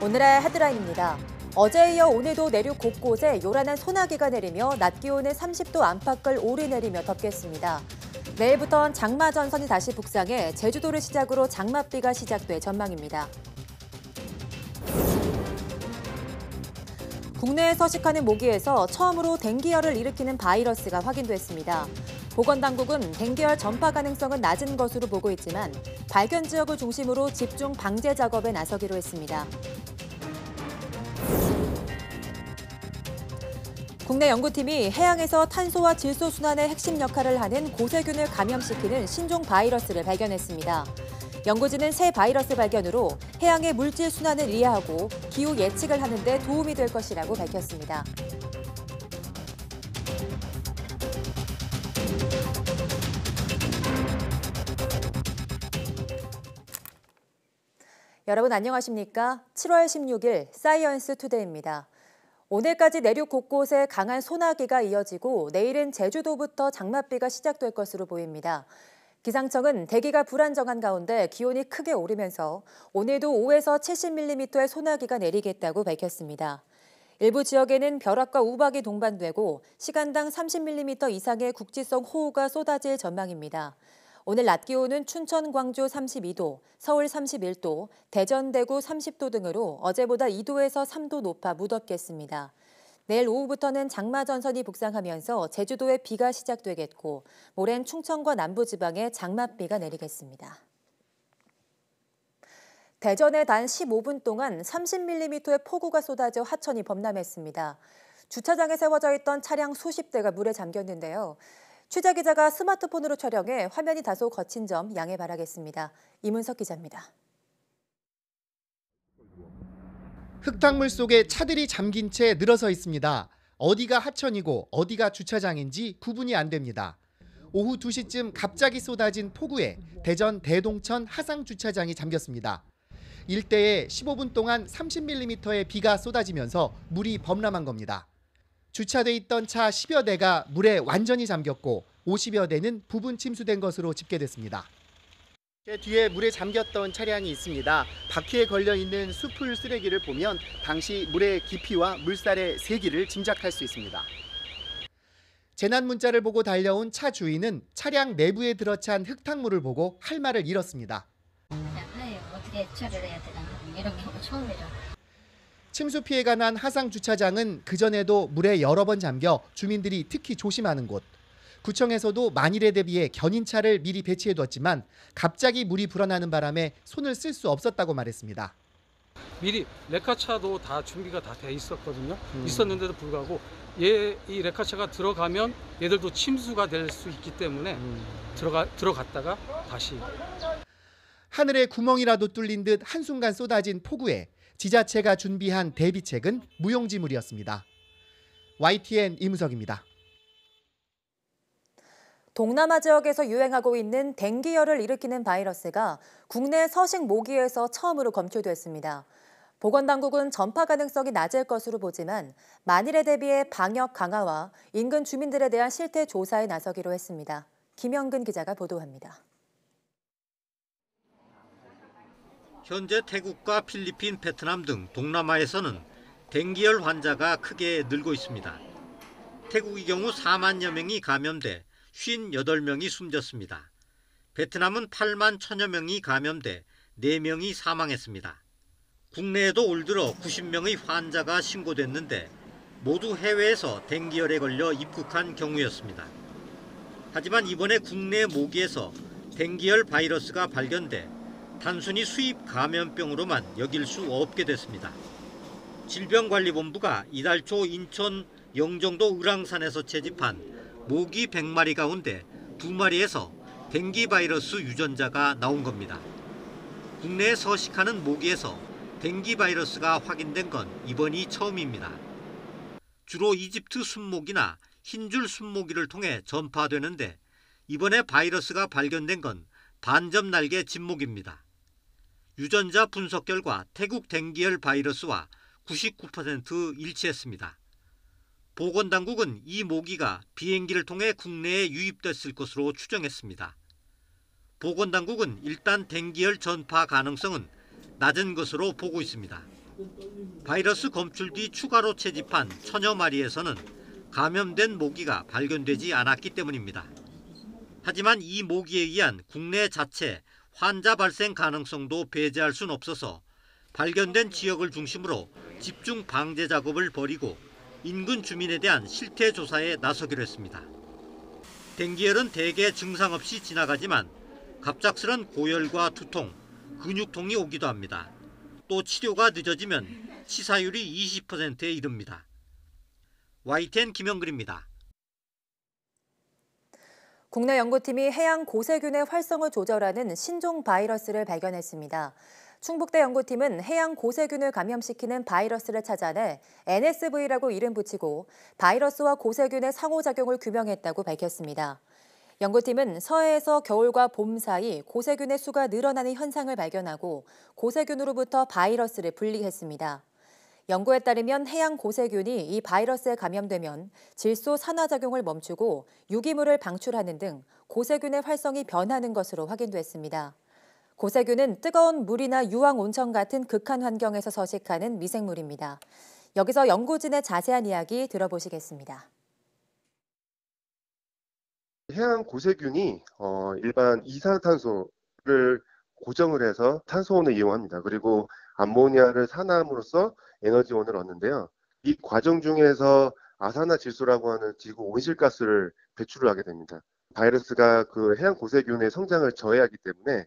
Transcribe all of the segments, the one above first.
오늘의 헤드라인입니다. 어제에 이어 오늘도 내륙 곳곳에 요란한 소나기가 내리며 낮 기온은 30도 안팎을 오르내리며 덥겠습니다. 내일부터는 장마 전선이 다시 북상해 제주도를 시작으로 장맛비가 시작될 전망입니다. 국내에 서식하는 모기에서 처음으로 댕기열을 일으키는 바이러스가 확인됐습니다. 보건당국은 댕계열 전파 가능성은 낮은 것으로 보고 있지만 발견 지역을 중심으로 집중 방제 작업에 나서기로 했습니다. 국내 연구팀이 해양에서 탄소와 질소 순환의 핵심 역할을 하는 고세균을 감염시키는 신종 바이러스를 발견했습니다. 연구진은 새 바이러스 발견으로 해양의 물질 순환을 이해하고 기후 예측을 하는 데 도움이 될 것이라고 밝혔습니다. 여러분 안녕하십니까? 7월 16일 사이언스 투데이입니다. 오늘까지 내륙 곳곳에 강한 소나기가 이어지고 내일은 제주도부터 장맛비가 시작될 것으로 보입니다. 기상청은 대기가 불안정한 가운데 기온이 크게 오르면서 오늘도 5에서 70mm의 소나기가 내리겠다고 밝혔습니다. 일부 지역에는 벼락과 우박이 동반되고 시간당 30mm 이상의 국지성 호우가 쏟아질 전망입니다. 오늘 낮 기온은 춘천, 광주 32도, 서울 31도, 대전, 대구 30도 등으로 어제보다 2도에서 3도 높아 무덥겠습니다. 내일 오후부터는 장마 전선이 북상하면서 제주도에 비가 시작되겠고 모레는 충청과 남부지방에 장맛비가 내리겠습니다. 대전에 단 15분 동안 30mm의 폭우가 쏟아져 하천이 범람했습니다. 주차장에 세워져 있던 차량 수십 대가 물에 잠겼는데요. 취재 기자가 스마트폰으로 촬영해 화면이 다소 거친 점 양해 바라겠습니다. 이문석 기자입니다. 흙탕물 속에 차들이 잠긴 채 늘어서 있습니다. 어디가 하천이고 어디가 주차장인지 구분이 안 됩니다. 오후 2시쯤 갑자기 쏟아진 폭우에 대전 대동천 하상 주차장이 잠겼습니다. 일대에 15분 동안 30mm의 비가 쏟아지면서 물이 범람한 겁니다. 주차돼 있던 차 10여 대가 물에 완전히 잠겼고 50여 대는 부분 침수된 것으로 집계됐습니다. 제 뒤에 물에 잠겼던 차량이 있습니다. 바퀴에 걸려 있는 수풀 쓰레기를 보면 당시 물의 깊이와 물살의 세기를 짐작할 수 있습니다. 재난 문자를 보고 달려온 차 주인은 차량 내부에 들어찬 흙탕물을 보고 할 말을 잃었습니다. 야, 네, 아유, 어떻게 처리를 해야 되나 이런 경우 처음이라 침수 피해가 난 하상 주차장은 그전에도 물에 여러 번 잠겨 주민들이 특히 조심하는 곳. 구청에서도 만일에 대비해 견인차를 미리 배치해뒀지만 갑자기 물이 불어나는 바람에 손을 쓸 수 없었다고 말했습니다. 미리 레카차도 다 준비가 다 돼 있었거든요. 음. 있었는데도 불구하고 얘 이 레카차가 들어가면 얘들도 침수가 될 수 있기 때문에 음. 들어가 들어갔다가 다시 하늘에 구멍이라도 뚫린 듯 한순간 쏟아진 폭우에 지자체가 준비한 대비책은 무용지물이었습니다. YTN 이무석입니다. 동남아 지역에서 유행하고 있는 댕기열을 일으키는 바이러스가 국내 서식 모기에서 처음으로 검출됐습니다. 보건당국은 전파 가능성이 낮을 것으로 보지만 만일에 대비해 방역 강화와 인근 주민들에 대한 실태 조사에 나서기로 했습니다. 김영근 기자가 보도합니다. 현재 태국과 필리핀, 베트남 등 동남아에서는 댕기열 환자가 크게 늘고 있습니다. 태국의 경우 4만여 명이 감염돼 58명이 숨졌습니다. 베트남은 8만 1천여 명이 감염돼 4명이 사망했습니다. 국내에도 올 들어 90명의 환자가 신고됐는데 모두 해외에서 댕기열에 걸려 입국한 경우였습니다. 하지만 이번에 국내 모기에서 댕기열 바이러스가 발견돼 단순히 수입 감염병으로만 여길 수 없게 됐습니다. 질병관리본부가 이달 초 인천 영종도 을왕산에서 채집한 모기 100마리 가운데 2마리에서 댕기 바이러스 유전자가 나온 겁니다. 국내에 서식하는 모기에서 댕기 바이러스가 확인된 건 이번이 처음입니다. 주로 이집트 순모기나 흰줄 순모기를 통해 전파되는데 이번에 바이러스가 발견된 건 반점 날개 진목입니다. 유전자 분석 결과 태국 댕기열 바이러스와 99% 일치했습니다. 보건당국은 이 모기가 비행기를 통해 국내에 유입됐을 것으로 추정했습니다. 보건당국은 일단 댕기열 전파 가능성은 낮은 것으로 보고 있습니다. 바이러스 검출 뒤 추가로 채집한 천여 마리에서는 감염된 모기가 발견되지 않았기 때문입니다. 하지만 이 모기에 의한 국내 자체 환자 발생 가능성도 배제할 순 없어서 발견된 지역을 중심으로 집중 방제 작업을 벌이고 인근 주민에 대한 실태 조사에 나서기로 했습니다. 댕기열은 대개 증상 없이 지나가지만 갑작스런 고열과 두통, 근육통이 오기도 합니다. 또 치료가 늦어지면 치사율이 20%에 이릅니다. YTN 김영근입니다 국내 연구팀이 해양 고세균의 활성을 조절하는 신종 바이러스를 발견했습니다. 충북대 연구팀은 해양 고세균을 감염시키는 바이러스를 찾아내 NSV라고 이름 붙이고 바이러스와 고세균의 상호작용을 규명했다고 밝혔습니다. 연구팀은 서해에서 겨울과 봄 사이 고세균의 수가 늘어나는 현상을 발견하고 고세균으로부터 바이러스를 분리했습니다. 연구에 따르면 해양 고세균이 이 바이러스에 감염되면 질소 산화작용을 멈추고 유기물을 방출하는 등 고세균의 활성이 변하는 것으로 확인됐습니다. 고세균은 뜨거운 물이나 유황 온천 같은 극한 환경에서 서식하는 미생물입니다. 여기서 연구진의 자세한 이야기 들어보시겠습니다. 해양 고세균이 어, 일반 이산탄소를 고정을 해서 탄소원을 이용합니다. 그리고 암모니아를 산화함으로써 에너지원을 얻는데요. 이 과정 중에서 아산화 질소라고 하는 지구 온실가스를 배출을 하게 됩니다. 바이러스가 그 해양 고세균의 성장을 저해하기 때문에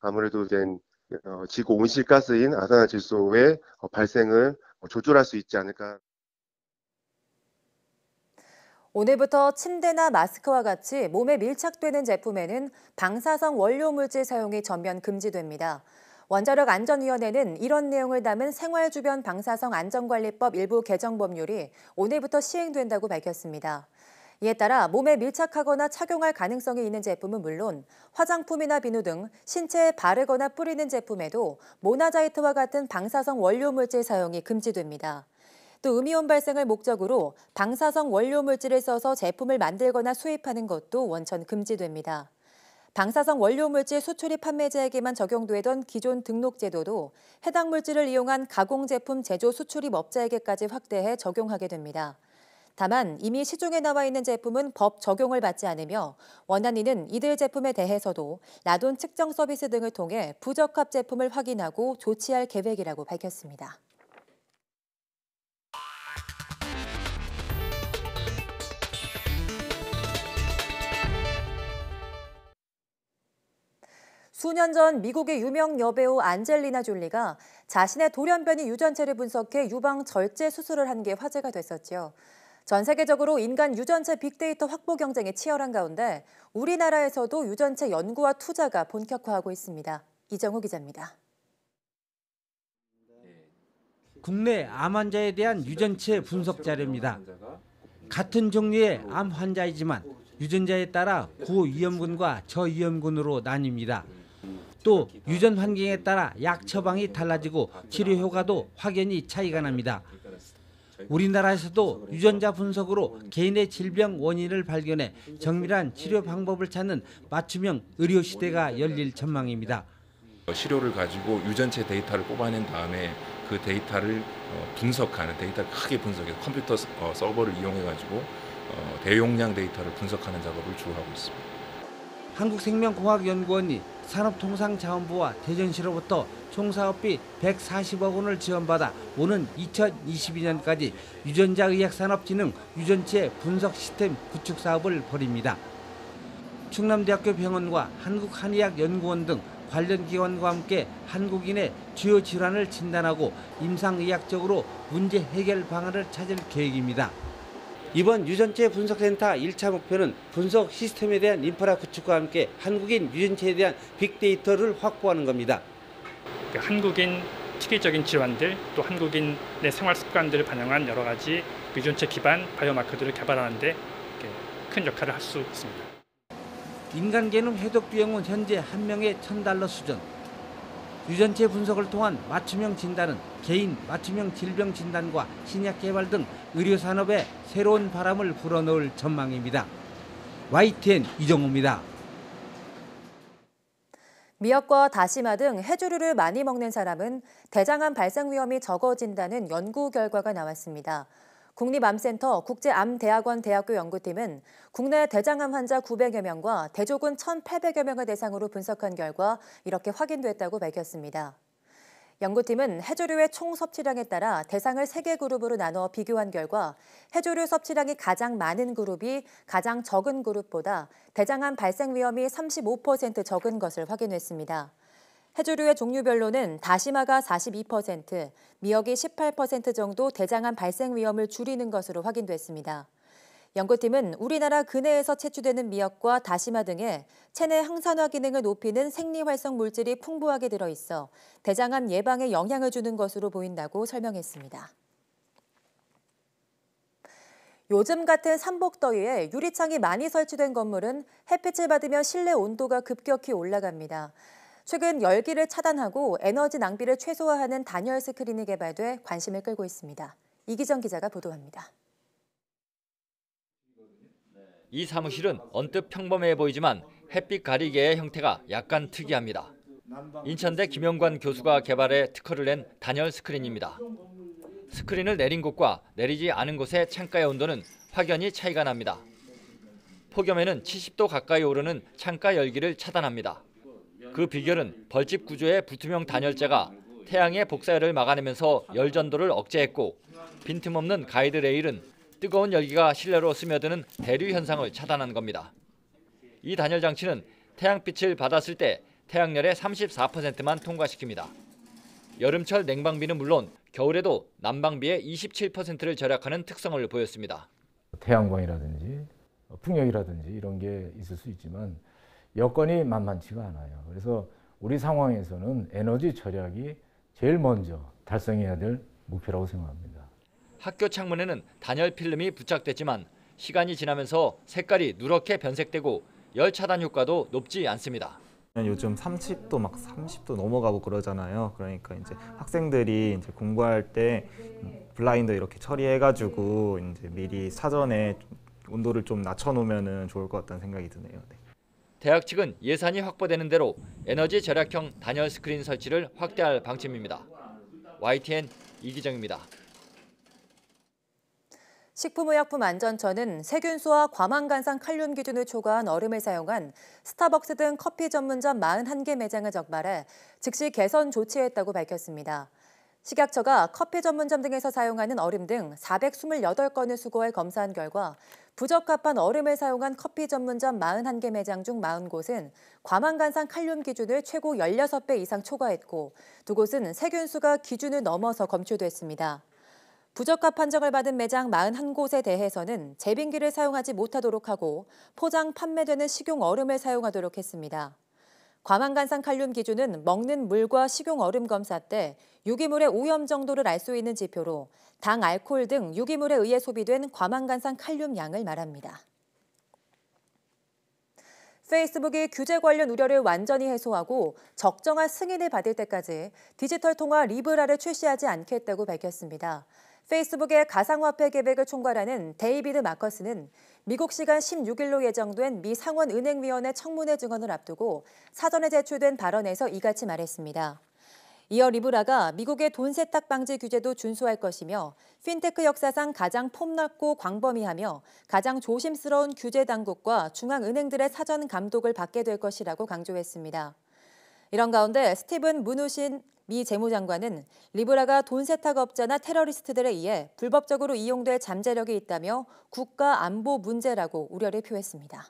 아무래도 이제 어, 지구 온실가스인 아산화질소의 어, 발생을 조절할 수 있지 않을까. 오늘부터 침대나 마스크와 같이 몸에 밀착되는 제품에는 방사성 원료 물질 사용이 전면 금지됩니다. 원자력 안전위원회는 이런 내용을 담은 생활주변 방사성 안전관리법 일부 개정 법률이 오늘부터 시행된다고 밝혔습니다. 이에 따라 몸에 밀착하거나 착용할 가능성이 있는 제품은 물론 화장품이나 비누 등 신체에 바르거나 뿌리는 제품에도 모나자이트와 같은 방사성 원료물질 사용이 금지됩니다. 또 음이온 발생을 목적으로 방사성 원료물질을 써서 제품을 만들거나 수입하는 것도 원천 금지됩니다. 방사성 원료물질 수출입 판매자에게만 적용되던 기존 등록 제도도 해당 물질을 이용한 가공 제품 제조 수출입 업자에게까지 확대해 적용하게 됩니다. 다만 이미 시중에 나와 있는 제품은 법 적용을 받지 않으며 원한이는 이들 제품에 대해서도 라돈 측정 서비스 등을 통해 부적합 제품을 확인하고 조치할 계획이라고 밝혔습니다. 수년 전 미국의 유명 여배우 안젤리나 졸리가 자신의 돌연변이 유전체를 분석해 유방 절제 수술을 한 게 화제가 됐었지요. 전 세계적으로 인간 유전체 빅데이터 확보 경쟁이 치열한 가운데 우리나라에서도 유전체 연구와 투자가 본격화하고 있습니다. 이정호 기자입니다. 국내 암 환자에 대한 유전체 분석 자료입니다. 같은 종류의 암 환자이지만 유전자에 따라 고위험군과 저위험군으로 나뉩니다. 또 유전 환경에 따라 약 처방이 달라지고 치료 효과도 확연히 차이가 납니다. 우리나라에서도 유전자 분석으로 개인의 질병 원인을 발견해 정밀한 치료 방법을 찾는 맞춤형 의료 시대가 열릴 전망입니다. 시료를 가지고 유전체 데이터를 뽑아낸 다음에 그 데이터를 어, 분석하는 데이터 크게 분석해 컴퓨터 어, 서버를 이용해 가지고 어, 대용량 데이터를 분석하는 작업을 주로 하고 있습니다. 한국생명공학연구원이 산업통상자원부와 대전시로부터 총사업비 140억 원을 지원받아 오는 2022년까지 유전자의학산업진흥 유전체 분석 시스템 구축 사업을 벌입니다. 충남대학교 병원과 한국한의학연구원 등 관련 기관과 함께 한국인의 주요 질환을 진단하고 임상의학적으로 문제 해결 방안을 찾을 계획입니다. 이번 유전체 분석센터 1차 목표는 분석 시스템에 대한 인프라 구축과 함께 한국인 유전체에 대한 빅데이터를 확보하는 겁니다. 그 한국인 특이적인 질환들 또 한국인의 생활 습관들을 반영한 여러 가지 유전체 기반 바이오마커들을 개발하는 데큰 역할을 할 수 있습니다. 인간계는 회독 비용은 현재 한 명에 1000달러 수준, 유전체 분석을 통한 맞춤형 진단은 개인 맞춤형 질병 진단과 신약 개발 등 의료 산업에 새로운 바람을 불어넣을 전망입니다. YTN 이정호입니다. 미역과 다시마 등 해조류를 많이 먹는 사람은 대장암 발생 위험이 적어진다는 연구 결과가 나왔습니다. 국립암센터 국제암대학원 대학교 연구팀은 국내 대장암 환자 900여 명과 대조군 1,800여 명을 대상으로 분석한 결과 이렇게 확인됐다고 밝혔습니다. 연구팀은 해조류의 총 섭취량에 따라 대상을 3개 그룹으로 나눠 비교한 결과 해조류 섭취량이 가장 많은 그룹이 가장 적은 그룹보다 대장암 발생 위험이 35% 적은 것을 확인했습니다. 해조류의 종류별로는 다시마가 42%, 미역이 18% 정도 대장암 발생 위험을 줄이는 것으로 확인됐습니다. 연구팀은 우리나라 근해에서 채취되는 미역과 다시마 등에 체내 항산화 기능을 높이는 생리활성 물질이 풍부하게 들어있어 대장암 예방에 영향을 주는 것으로 보인다고 설명했습니다. 요즘 같은 삼복더위에 유리창이 많이 설치된 건물은 햇빛을 받으며 실내 온도가 급격히 올라갑니다. 최근 열기를 차단하고 에너지 낭비를 최소화하는 단열 스크린이 개발돼 관심을 끌고 있습니다. 이기정 기자가 보도합니다. 이 사무실은 언뜻 평범해 보이지만 햇빛 가리개의 형태가 약간 특이합니다. 인천대 김영관 교수가 개발해 특허를 낸 단열 스크린입니다. 스크린을 내린 곳과 내리지 않은 곳의 창가의 온도는 확연히 차이가 납니다. 폭염에는 70도 가까이 오르는 창가 열기를 차단합니다. 그 비결은 벌집 구조의 부투명 단열재가 태양의 복사열을 막아내면서 열전도를 억제했고 빈틈없는 가이드 레일은 뜨거운 열기가 실내로 스며드는 대류 현상을 차단한 겁니다. 이 단열 장치는 태양빛을 받았을 때 태양열의 34%만 통과시킵니다. 여름철 냉방비는 물론 겨울에도 난방비의 27%를 절약하는 특성을 보였습니다. 태양광이라든지 풍력이라든지 이런 게 있을 수 있지만 여건이 만만치가 않아요. 그래서 우리 상황에서는 에너지 절약이 제일 먼저 달성해야 될 목표라고 생각합니다. 학교 창문에는 단열 필름이 부착됐지만 시간이 지나면서 색깔이 누렇게 변색되고 열 차단 효과도 높지 않습니다. 요즘 30도 막 30도 넘어가고 그러잖아요. 그러니까 이제 학생들이 이제 공부할 때 블라인드 이렇게 처리해가지고 이제 미리 사전에 온도를 좀 낮춰놓으면 좋을 것 같다는 생각이 드네요. 네. 대학 측은 예산이 확보되는 대로 에너지 절약형 단열 스크린 설치를 확대할 방침입니다. YTN 이기정입니다. 식품의약품안전처는 세균수와 과망간산 칼륨 기준을 초과한 얼음을 사용한 스타벅스 등 커피 전문점 41개 매장을 적발해 즉시 개선 조치했다고 밝혔습니다. 식약처가 커피 전문점 등에서 사용하는 얼음 등 428건을 수거해 검사한 결과 부적합한 얼음을 사용한 커피 전문점 41개 매장 중 40곳은 과망간산 칼륨 기준을 최고 16배 이상 초과했고 두 곳은 세균수가 기준을 넘어서 검출됐습니다. 부적합 판정을 받은 매장 41곳에 대해서는 재빙기를 사용하지 못하도록 하고 포장 판매되는 식용 얼음을 사용하도록 했습니다. 과망간산 칼륨 기준은 먹는 물과 식용 얼음 검사 때 유기물의 오염 정도를 알 수 있는 지표로 당, 알코올 등 유기물에 의해 소비된 과망간산 칼륨 양을 말합니다. 페이스북이 규제 관련 우려를 완전히 해소하고 적정한 승인을 받을 때까지 디지털 통화 리브라를 출시하지 않겠다고 밝혔습니다. 페이스북의 가상화폐 계획을 총괄하는 데이비드 마커스는 미국 시간 16일로 예정된 미 상원은행위원회 청문회 증언을 앞두고 사전에 제출된 발언에서 이같이 말했습니다. 이어 리브라가 미국의 돈 세탁 방지 규제도 준수할 것이며 핀테크 역사상 가장 폼났고 광범위하며 가장 조심스러운 규제 당국과 중앙은행들의 사전 감독을 받게 될 것이라고 강조했습니다. 이런 가운데 스티븐 문우신 미 재무장관은 리브라가 돈 세탁 업자나 테러리스트들에 의해 불법적으로 이용될 잠재력이 있다며 국가 안보 문제라고 우려를 표했습니다.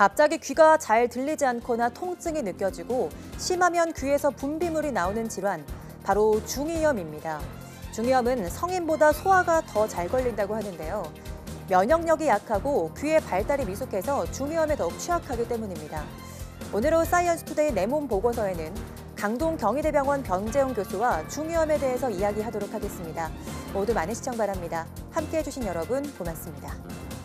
갑자기 귀가 잘 들리지 않거나 통증이 느껴지고 심하면 귀에서 분비물이 나오는 질환, 바로 중이염입니다. 중이염은 성인보다 소화가 더 잘 걸린다고 하는데요. 면역력이 약하고 귀의 발달이 미숙해서 중이염에 더욱 취약하기 때문입니다. 오늘의 사이언스투데이 내몸 보고서에는 강동 경희대병원 변재용 교수와 중이염에 대해서 이야기하도록 하겠습니다. 모두 많은 시청 바랍니다. 함께해 주신 여러분 고맙습니다.